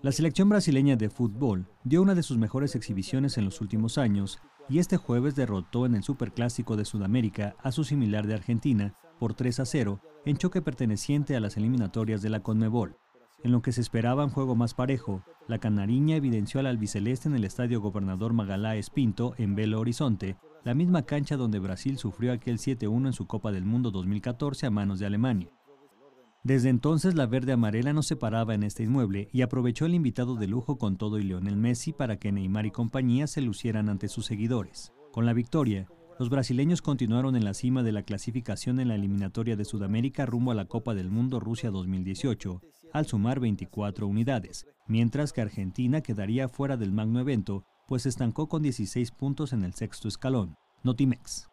La selección brasileña de fútbol dio una de sus mejores exhibiciones en los últimos años y este jueves derrotó en el Superclásico de Sudamérica a su similar de Argentina por 3 a 0 en choque perteneciente a las eliminatorias de la Conmebol. En lo que se esperaba un juego más parejo, la canariña evidenció al albiceleste en el estadio Gobernador Magaláes Pinto en Belo Horizonte, la misma cancha donde Brasil sufrió aquel 7-1 en su Copa del Mundo 2014 a manos de Alemania. Desde entonces la verde amarela no se paraba en este inmueble y aprovechó el invitado de lujo con todo y Lionel Messi para que Neymar y compañía se lucieran ante sus seguidores. Con la victoria, los brasileños continuaron en la cima de la clasificación en la eliminatoria de Sudamérica rumbo a la Copa del Mundo Rusia 2018, al sumar 24 unidades, mientras que Argentina quedaría fuera del magno evento, pues estancó con 16 puntos en el sexto escalón. Notimex.